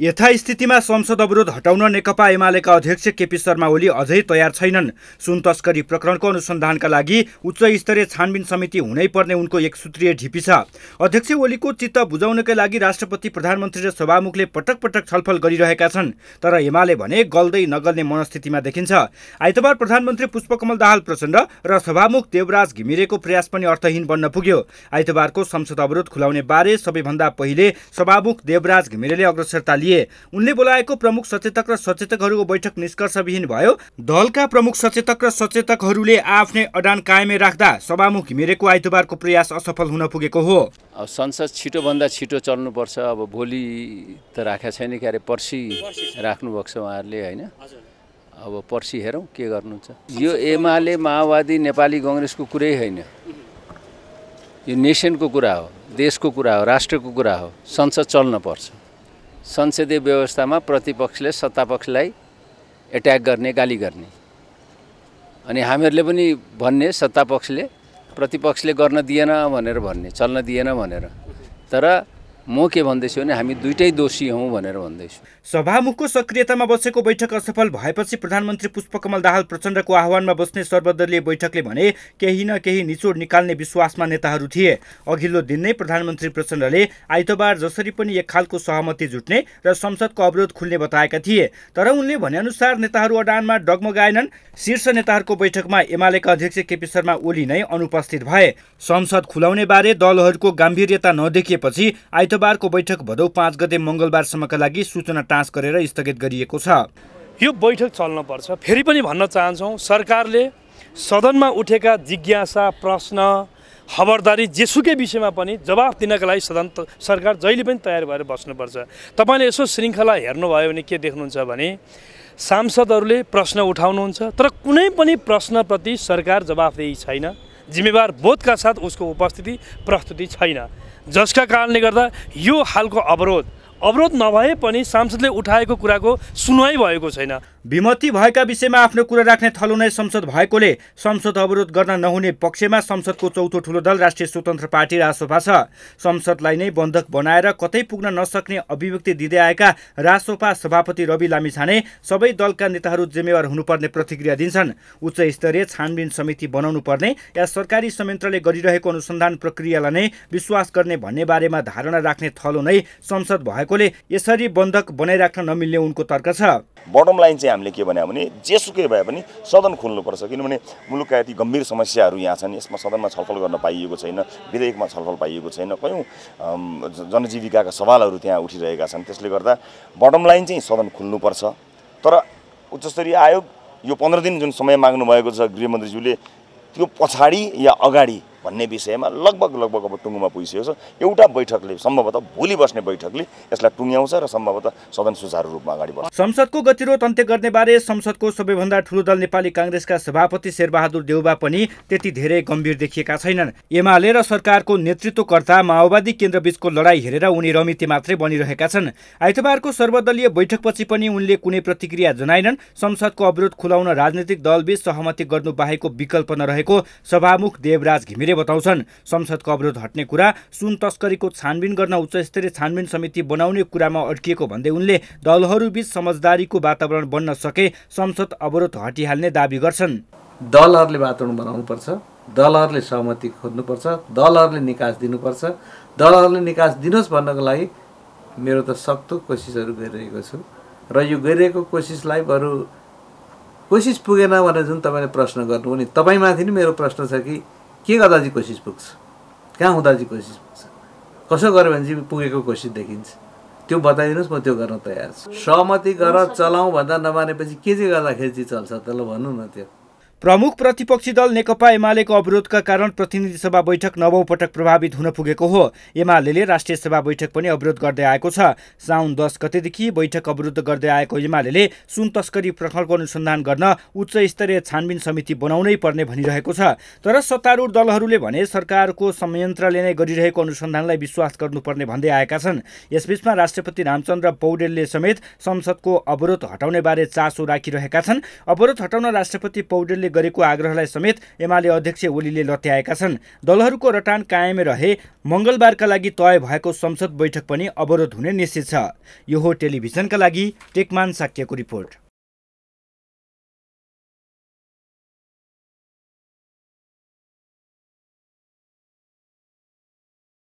यथास्थितिमा संसद अवरोध हटाउन नेकपा एमालेका अध्यक्ष केपी शर्मा ओली अझै तयार छैनन् सुन तस्करी प्रकरणको अनुसन्धानका लागि उच्च स्तरीय छानबिन समिति हुनै पर्ने उनको एक सूत्रीय ढिपी छ अध्यक्ष ओलीको चित्त बुझाउनकै लागि राष्ट्रपति प्रधानमन्त्री र सभामुखले पटक पटक छलफल गरिरहेका छन् तर एमाले भने गल्दै नगल्ने मनस्थितिमा देखिन्छ आइतबार प्रधानमन्त्री पुष्पकमल दाहाल प्रचण्ड र सभामुख देवराज घिमिरेको प्रयास पनि अर्थहीन बन्न पुग्यो आइतबारको संसद अवरोध खुलाउने बारे सबैभन्दा पहिले सभामुख देवराज घिमिरेले अग्रसरता लिए उनले बोलाएको प्रमुख सचेतक र सचेतकहरूको बैठक निष्कर्षविहीन भयो दलका प्रमुख सचेतक र सचेतकहरूले आफ्नै अडान कायमै राख्दा सभामुख घिमिरेको आइतबारको प्रयास असफल हुन पुगेको हो अब संसद छिटोभन्दा छिटो चल्नुपर्छ अब भोलि त राखेको छैन के क्यारे पर्सि राख्नुभएको छ उहाँहरूले होइन अब पर्सि हेरौँ के गर्नुहुन्छ यो एमाले माओवादी नेपाली कङ्ग्रेसको कुरै होइन यो नेसनको कुरा हो देशको कुरा हो राष्ट्रको कुरा हो संसद चल्न पर्छ संसदीय व्यवस्थामा प्रतिपक्षले सत्तापक्षलाई एट्याक गर्ने गाली गर्ने अनि हामीहरूले पनि भन्ने सत्तापक्षले प्रतिपक्षले गर्न दिएन भनेर भन्ने चल्न दिएन भनेर तर म के भन्दैछु भने हामी दुइटै दोषी हौँ भनेर भन्दैछु सभामुखको सक्रियतामा बसेको बैठक असफल भएपछि प्रधानमन्त्री पुष्पकमल दाहाल प्रचण्डको आह्वानमा बस्ने सर्वदलीय बैठकले भने केही न केही निचोड निकाल्ने विश्वासमा नेताहरू थिए अघिल्लो दिन नै प्रधानमन्त्री प्रचण्डले आइतबार जसरी पनि एक खालको सहमति जुट्ने र संसदको अवरोध खुल्ने बताएका थिए तर उनले भनेअनुसार नेताहरू अडानमा डगमगाएनन् शीर्ष नेताहरूको बैठकमा एमालेका अध्यक्ष केपी शर्मा ओली नै अनुपस्थित भए संसद खुलाउने बारे दलहरूको गाम्भीर्यता नदेखिएपछि आइतबार बुधबारको बैठक भदौ पाँच गते मङ्गलबारसम्मका लागि सूचना टाँस गरेर स्थगित गरिएको छ यो बैठक चल्नुपर्छ फेरि पनि भन्न चाहन्छौँ सरकारले सदनमा उठेका जिज्ञासा प्रश्न खबरदारी जेसुकै विषयमा पनि जवाफ दिनका लागि सदन सरकार जहिले पनि तयार भएर बस्नुपर्छ तपाईँले यसो श्रृङ्खला हेर्नुभयो भने के देख्नुहुन्छ भने सांसदहरूले प्रश्न उठाउनुहुन्छ तर कुनै पनि प्रश्नप्रति सरकार जवाफदेही छैन जिम्मेवार बोधका साथ उसको उपस्थिति प्रस्तुति छैन जसका कारणले गर्दा यो हालको अवरोध अवरोध नभए पनि सांसदले उठाएको कुराको सुनवाई भएको छैन विमति भएका विषयमा आफ्नो कुरा राख्ने थलो नै संसद भएकोले संसद अवरोध गर्न नहुने पक्षमा संसदको चौथो ठुलो दल राष्ट्रिय स्वतन्त्र पार्टी रासोपा छ संसदलाई नै बन्धक बनाएर कतै पुग्न नसक्ने अभिव्यक्ति दिँदै आएका रासोपा सभापति रवि लामिछाने सबै दलका नेताहरू जिम्मेवार हुनुपर्ने प्रतिक्रिया दिन्छन् उच्च स्तरीय छानबिन समिति बनाउनु पर्ने या सरकारी संयन्त्रले गरिरहेको अनुसन्धान प्रक्रियालाई नै विश्वास गर्ने भन्ने बारेमा धारणा राख्ने थलो नै संसद भएको भएकोले यसरी बन्धक बनाइराख्न नमिल्ने उनको तर्क छ बटम लाइन चाहिँ हामीले के भन्यो भने जेसुकै भए पनि सदन खोल्नुपर्छ किनभने मुलुकका यति गम्भीर समस्याहरू यहाँ छन् यसमा सदनमा छलफल गर्न पाइएको छैन विधेयकमा छलफल पाइएको छैन कयौँ जनजीविकाका सवालहरू त्यहाँ उठिरहेका छन् त्यसले गर्दा बटम लाइन चाहिँ सदन खुल्नुपर्छ तर उच्चस्तरीय आयोग यो पन्ध्र दिन जुन समय माग्नु भएको छ गृहमन्त्रीज्यूले त्यो पछाडि या अगाडि भन्ने विषयमा लगभग लगभग अब टुङ्गोमा पुगिसकेको छ एउटा बैठकले सम्भवतः भोलि बस्ने बैठकले यसलाई टुङ्ग्याउँछ र सम्भवतः सदन सुचारू रूपमा अगाडि बढ्छ संसदको गतिरोध अन्त्य गर्ने बारे संसदको सबैभन्दा ठुलो दल नेपाली काङ्ग्रेसका सभापति शेरबहादुर देउबा पनि त्यति धेरै गम्भीर देखिएका छैनन् एमाले र सरकारको नेतृत्वकर्ता माओवादी केन्द्रबीचको लडाईँ हेरेर उनी रमिति मात्रै बनिरहेका छन् आइतबारको सर्वदलीय बैठकपछि पनि उनले कुनै प्रतिक्रिया जनाएनन् संसदको अवरोध खुलाउन राजनीतिक दलबीच सहमति गर्नु बाहेकको विकल्प नरहेको सभामुख देवराज घिमिरे हामीले बताउँछन् संसदको अवरोध हट्ने कुरा सुन तस्करीको छानबिन गर्न उच्चस्तरीय छानबिन समिति बनाउने कुरामा अड्किएको भन्दै उनले दलहरूबीच समझदारीको वातावरण बन्न सके संसद अवरोध हटिहाल्ने दावी गर्छन् दलहरूले वातावरण बनाउनुपर्छ दलहरूले सहमति खोज्नुपर्छ दलहरूले निकास दिनुपर्छ दलहरूले निकास दिनुहोस् भन्नको लागि मेरो त सक्दो कोसिसहरू गरिरहेको छु र यो गरिरहेको कोसिसलाई बरु कोसिस पुगेन भनेर जुन तपाईँले प्रश्न गर्नु नि तपाईँमाथि नै मेरो प्रश्न छ कि के गर्दा चाहिँ कोसिस पुग्छ कहाँ हुँदा चाहिँ कोसिस पुग्छ कसो गर्यो भने चाहिँ पुगेको कोसिस देखिन्छ त्यो बताइदिनुहोस् म त्यो गर्न तयार छु सहमति गर चलाउँ भन्दा नमानेपछि के चाहिँ गर्दाखेरि चाहिँ चल्छ त ल भन्नु न त्यो प्रमुख प्रतिपक्षी दल नेकपा एमालेको अवरोधका कारण प्रतिनिधि सभा बैठक नवौ पटक प्रभावित हुन पुगेको हो एमाले राष्ट्रिय सभा बैठक पनि अवरोध गर्दै आएको छ साउन दस गतेदेखि बैठक अवरोध गर्दै आएको एमाले सुन तस्करी प्रखरको अनुसन्धान गर्न उच्च स्तरीय छानबिन समिति बनाउनै पर्ने भनिरहेको छ तर सत्तारूढ दलहरूले भने सरकारको संयन्त्रले नै गरिरहेको अनुसन्धानलाई विश्वास गर्नुपर्ने भन्दै आएका छन् यसबीचमा राष्ट्रपति रामचन्द्र पौडेलले समेत संसदको अवरोध हटाउने बारे चासो राखिरहेका छन् अवरोध हटाउन राष्ट्रपति पौडेलले गरेको आग्रहलाई समेत एमाले अध्यक्ष ओलीले लत्याएका छन् दलहरूको रटान कायम रहे मङ्गलबारका लागि तय भएको संसद बैठक पनि अवरोध हुने निश्चित छ यो हो टेलिभिजनका लागि टेकमान साक्यको रिपोर्ट